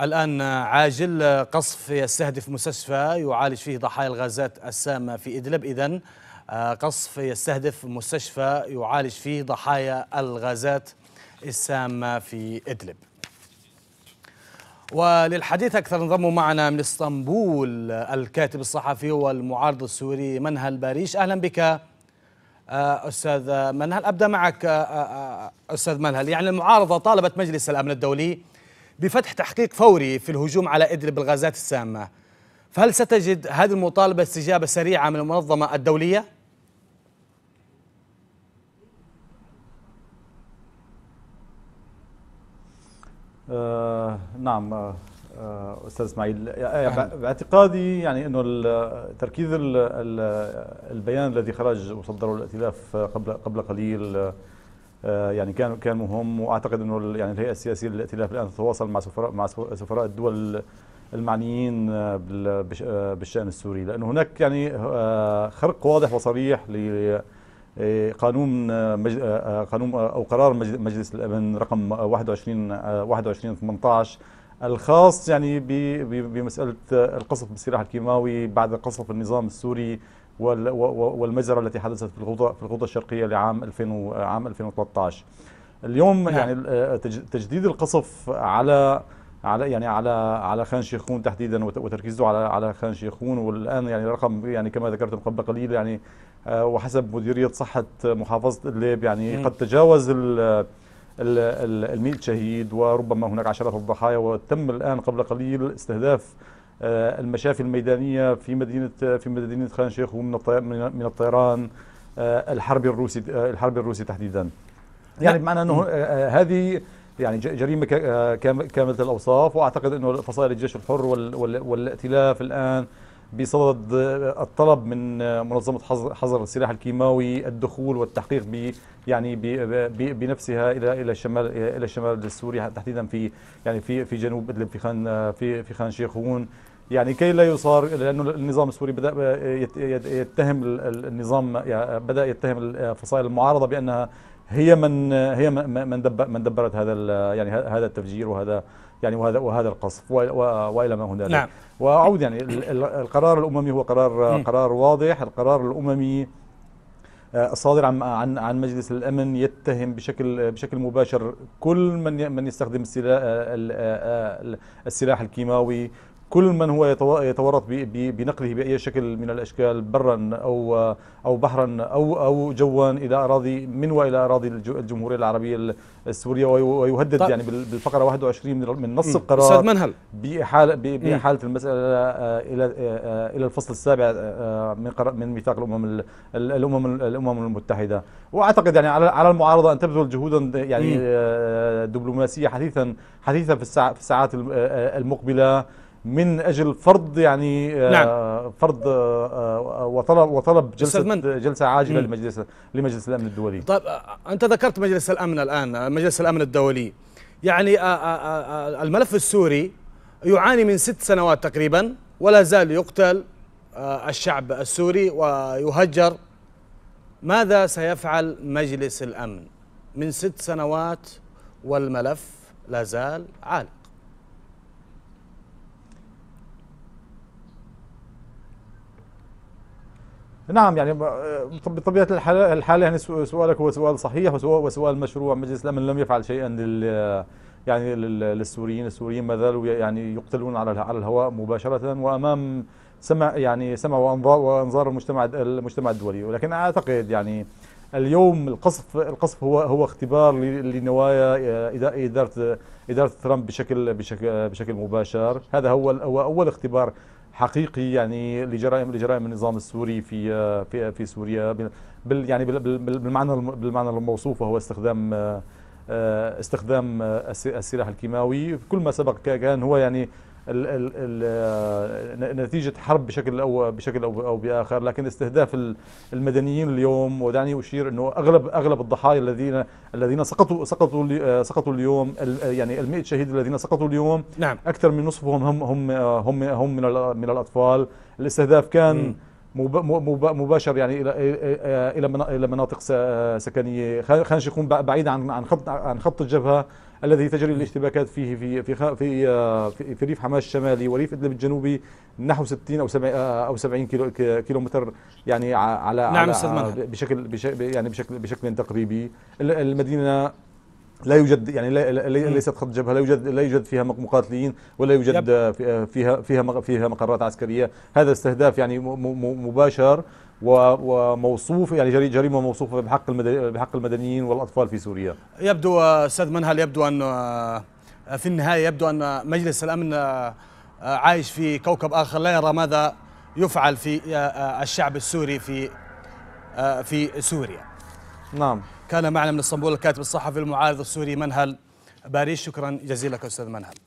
الآن عاجل قصف يستهدف مستشفى يعالج فيه ضحايا الغازات السامة في إدلب إذن آه، قصف يستهدف مستشفى يعالج فيه ضحايا الغازات السامة في إدلب وللحديث أكثر انضموا معنا من اسطنبول الكاتب الصحفي والمعارض السوري منهل باريش أهلا بك آه، أستاذ منهل أبدأ معك آه، أستاذ منهل يعني المعارضة طالبت مجلس الأمن الدولي بفتح تحقيق فوري في الهجوم على إدلب بالغازات السامة فهل ستجد هذه المطالبة استجابة سريعة من المنظمة الدولية؟ آه نعم آه, آه، استاذ اسماعيل آه، باعتقادي يعني انه تركيز البيان الذي خرج وصدره الائتلاف قبل قبل قليل آه، يعني كان كان مهم واعتقد انه يعني الهيئه السياسيه للائتلاف الان تتواصل مع سفراء مع سفراء الدول المعنيين آه، آه، بالشان السوري لانه هناك يعني خرق واضح وصريح قانون قانون او قرار مجلس الامن رقم 21 21 18 الخاص يعني بمساله القصف بالسلاح الكيماوي بعد قصف النظام السوري والمجزرة التي حدثت في الغوطة في الغوطة الشرقية لعام 2000 عام 2013 اليوم نعم. يعني آه، تجديد القصف على على يعني على على خان شيخون تحديدا وتركيزه على على خان شيخون والان يعني رقم يعني كما ذكرت قبل قليل يعني آه، وحسب مديريه صحه محافظه ادلب يعني نعم. قد تجاوز ال ال 100 شهيد وربما هناك عشرات الضحايا وتم الان قبل قليل استهداف آه، المشافي الميدانية في مدينة في مدينة خان شيخ ومن من الطيران آه، الحرب الروسي آه، الحرب الروسي تحديدا يعني بمعنى انه هذه يعني جريمة كاملة الأوصاف وأعتقد أنه فصائل الجيش الحر والائتلاف الآن بصدد الطلب من منظمة حظر السلاح الكيماوي الدخول والتحقيق ب يعني بنفسها الى الى الشمال الى الشمال السوري تحديدا في يعني في في جنوب ادلب في خان في في خان شيخون يعني كي لا يصار لانه النظام السوري بدا يتهم النظام يعني بدا يتهم فصائل المعارضه بانها هي من هي من دبرت هذا يعني هذا التفجير وهذا يعني وهذا وهذا القصف والى ما هنالك نعم. واعود يعني القرار الاممي هو قرار قرار واضح القرار الاممي آه، الصادر عن عن عن مجلس الامن يتهم بشكل بشكل مباشر كل من من يستخدم السلاح آه، آه، السلاح الكيماوي كل من هو يتورط بنقله باي شكل من الاشكال برا او او بحرا او او جوا الى اراضي من والى اراضي الجمهوريه العربيه السوريه ويهدد طيب. يعني بالفقره 21 من نص القرار استاذ منهل باحاله باحاله المساله آه، الى آه، آه، الى الفصل السابع من من ميثاق الامم الامم الامم المتحده واعتقد يعني على المعارضه ان تبذل جهودا يعني دبلوماسيه حثيثا حثيثا في الساعات المقبله من اجل فرض يعني آه، نعم. فرض آه، آه، وطلب وطلب جلسه جلسه عاجله لمجلس لمجلس الامن الدولي طيب انت ذكرت مجلس الامن الان مجلس الامن الدولي يعني الملف السوري يعاني من ست سنوات تقريبا ولا زال يقتل الشعب السوري ويهجر ماذا سيفعل مجلس الامن من ست سنوات والملف لا زال عالي نعم يعني بطبيعة الحال يعني سؤالك هو سؤال صحيح وسؤال مشروع مجلس الأمن لم يفعل شيئا لل يعني للسوريين السوريين ما زالوا يعني يقتلون على على الهواء مباشرة وأمام سمع يعني سمع وأنظار وأنظار المجتمع المجتمع الدولي ولكن أعتقد يعني اليوم القصف القصف هو هو اختبار لنوايا إدارة إدارة ترامب بشكل بشكل بشكل مباشر هذا هو هو أول اختبار حقيقي يعني لجرائم لجرائم النظام السوري في في في سوريا بال يعني بالمعنى بالمعنى الموصوف وهو استخدام آه، استخدام آه، السلاح الكيماوي كل ما سبق كان هو يعني ال ال آه، نتيجه حرب بشكل او بشكل او باخر لكن استهداف المدنيين اليوم ودعني اشير انه اغلب اغلب الضحايا الذين الذين سقطوا سقطوا آه، سقطوا اليوم آه، يعني ال شهيد الذين سقطوا اليوم نعم. اكثر من نصفهم هم هم هم هم من الاطفال الاستهداف كان م. مباشر يعني الى الى الى مناطق سكنيه خلينا نكون بعيد عن عن خط عن خط الجبهه الذي تجري الاشتباكات فيه في في آه، في في ريف حماش الشمالي وريف ادلب الجنوبي نحو 60 او 70 آه، او 70 كيلو كيلومتر يعني على نعم على بشكل, بشكل يعني بشكل بشكل تقريبي المدينه لا يوجد يعني ليست خط جبهه لا يوجد لا يوجد فيها مقاتلين ولا يوجد آه، آه، فيها فيها فيها مقرات عسكريه هذا استهداف يعني مباشر وموصوف يعني جريمه موصوفه بحق بحق المدنيين والاطفال في سوريا يبدو استاذ منهل يبدو ان آه، في النهايه يبدو ان مجلس الامن عايش في كوكب اخر لا يرى ماذا يفعل في الشعب السوري في في سوريا نعم كان معنا من اسطنبول الكاتب الصحفي المعارض السوري منهل باريس شكرا جزيلا لك استاذ منهل